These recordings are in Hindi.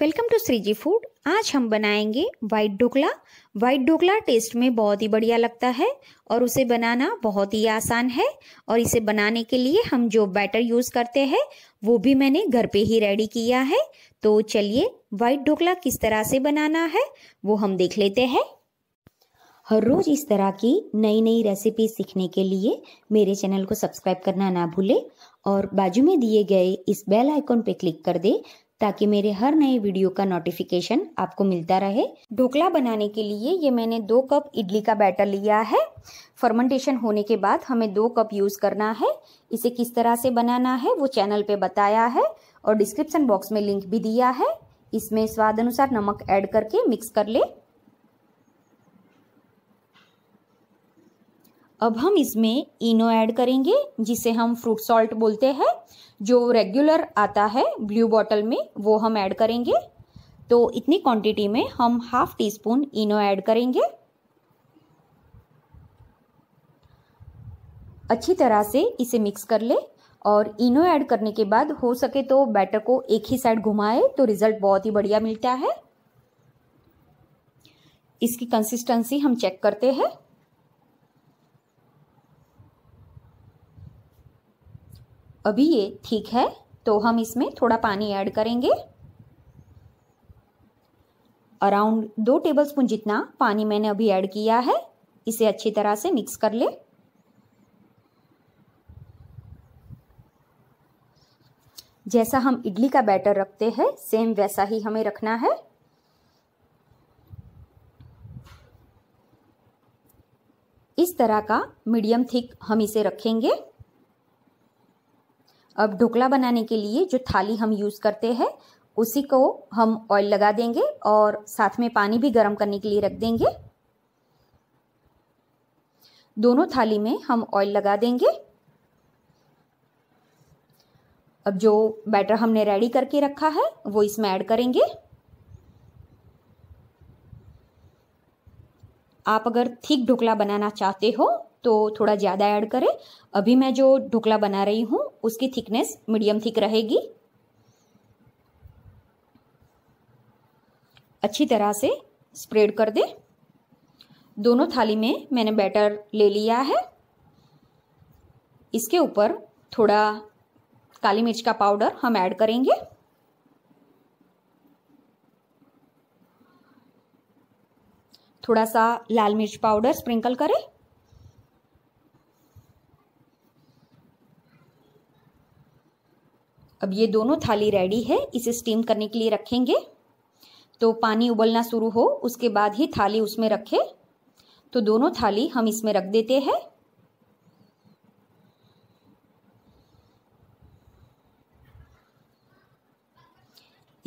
वेलकम टू श्रीजी फूड आज हम बनाएंगे white dhokla white dhokla taste में बहुत ही बढ़िया लगता है और उसे बनाना बहुत ही आसान है और इसे बनाने के लिए हम जो बैटर यूज़ करते हैं वो भी मैंने घर पे ही रेडी किया है तो चलिए वाइट ढोकला किस तरह से बनाना है वो हम देख लेते हैं हर रोज़ इस तरह की नई नई रेसिपी सीखने के लिए मेरे चैनल को सब्सक्राइब करना ना भूले और बाजू में दिए गए इस बेल आइकॉन पर क्लिक कर दे ताकि मेरे हर नए वीडियो का नोटिफिकेशन आपको मिलता रहे ढोकला बनाने के लिए ये मैंने दो कप इडली का बैटर लिया है फर्मेंटेशन होने के बाद हमें दो कप यूज़ करना है इसे किस तरह से बनाना है वो चैनल पे बताया है और डिस्क्रिप्सन बॉक्स में लिंक भी दिया है इसमें स्वाद अनुसार नमक ऐड करके मिक्स कर ले अब हम इसमें इनो ऐड करेंगे जिसे हम फ्रूट सॉल्ट बोलते हैं जो रेगुलर आता है ब्लू बॉटल में वो हम ऐड करेंगे तो इतनी क्वांटिटी में हम half teaspoon Eno add करेंगे अच्छी तरह से इसे मिक्स कर ले और इनो ऐड करने के बाद हो सके तो बैटर को एक ही साइड घुमाए तो रिज़ल्ट बहुत ही बढ़िया मिलता है इसकी कंसिस्टेंसी हम चेक करते हैं अभी ये ठीक है तो हम इसमें थोड़ा पानी ऐड करेंगे अराउंड दो टेबलस्पून जितना पानी मैंने अभी ऐड किया है इसे अच्छी तरह से मिक्स कर ले जैसा हम इडली का बैटर रखते हैं सेम वैसा ही हमें रखना है इस तरह का मीडियम थिक हम इसे रखेंगे अब ढोकला बनाने के लिए जो थाली हम यूज़ करते हैं उसी को हम ऑयल लगा देंगे और साथ में पानी भी गर्म करने के लिए रख देंगे दोनों थाली में हम ऑयल लगा देंगे अब जो बैटर हमने रेडी करके रखा है वो इसमें ऐड करेंगे आप अगर ठीक ढोकला बनाना चाहते हो तो थोड़ा ज़्यादा ऐड करें अभी मैं जो ढोकला बना रही हूँ उसकी थिकनेस मीडियम थिक रहेगी अच्छी तरह से स्प्रेड कर दे दोनों थाली में मैंने बैटर ले लिया है इसके ऊपर थोड़ा काली मिर्च का पाउडर हम ऐड करेंगे थोड़ा सा लाल मिर्च पाउडर स्प्रिंकल करें अब ये दोनों थाली रेडी है इसे स्टीम करने के लिए रखेंगे तो पानी उबलना शुरू हो उसके बाद ही थाली उसमें रखें तो दोनों थाली हम इसमें रख देते हैं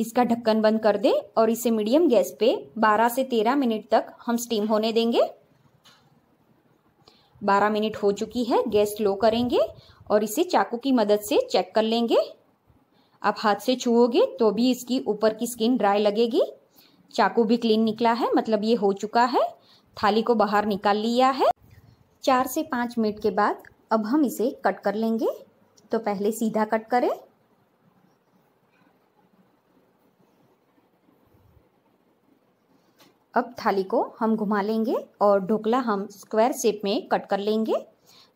इसका ढक्कन बंद कर दे और इसे मीडियम गैस पे 12 से 13 मिनट तक हम स्टीम होने देंगे 12 मिनट हो चुकी है गैस लो करेंगे और इसे चाकू की मदद से चेक कर लेंगे आप हाथ से छुओगे तो भी इसकी ऊपर की स्किन ड्राई लगेगी चाकू भी क्लीन निकला है मतलब ये हो चुका है थाली को बाहर निकाल लिया है चार से पाँच मिनट के बाद अब हम इसे कट कर लेंगे तो पहले सीधा कट करें अब थाली को हम घुमा लेंगे और ढोकला हम स्क्वायर शेप में कट कर लेंगे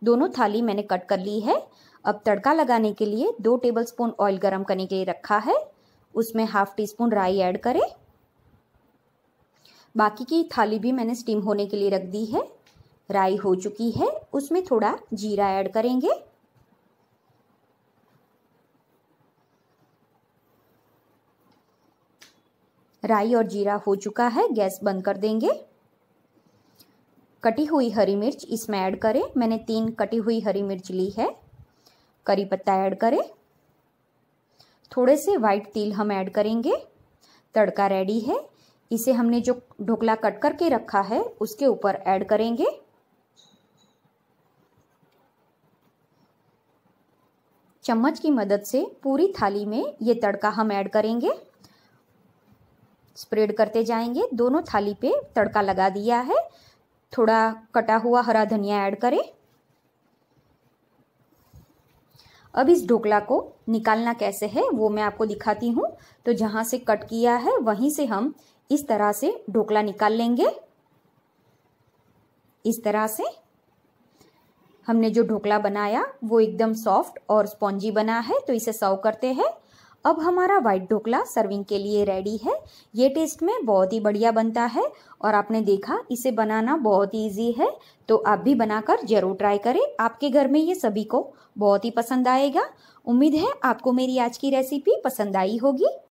दोनों थाली मैंने कट कर ली है अब तड़का लगाने के लिए दो टेबलस्पून ऑयल गरम करने के लिए रखा है उसमें हाफ टी स्पून राई ऐड करें बाकी की थाली भी मैंने स्टीम होने के लिए रख दी है राई हो चुकी है उसमें थोड़ा जीरा ऐड करेंगे राई और जीरा हो चुका है गैस बंद कर देंगे कटी हुई हरी मिर्च इसमें ऐड करें मैंने तीन कटी हुई हरी मिर्च ली है करी पत्ता ऐड करें थोड़े से वाइट तिल हम ऐड करेंगे तड़का रेडी है इसे हमने जो ढोकला कट करके रखा है उसके ऊपर ऐड करेंगे चम्मच की मदद से पूरी थाली में ये तड़का हम ऐड करेंगे स्प्रेड करते जाएंगे दोनों थाली पे तड़का लगा दिया है थोड़ा कटा हुआ हरा धनिया ऐड करें अब इस ढोकला को निकालना कैसे है वो मैं आपको दिखाती हूँ तो जहाँ से कट किया है वहीं से हम इस तरह से ढोकला निकाल लेंगे इस तरह से हमने जो ढोकला बनाया वो एकदम सॉफ्ट और स्पॉन्जी बना है तो इसे सर्व करते हैं अब हमारा वाइट ढोकला सर्विंग के लिए रेडी है ये टेस्ट में बहुत ही बढ़िया बनता है और आपने देखा इसे बनाना बहुत ईजी है तो आप भी बनाकर जरूर ट्राई करें आपके घर में ये सभी को बहुत ही पसंद आएगा उम्मीद है आपको मेरी आज की रेसिपी पसंद आई होगी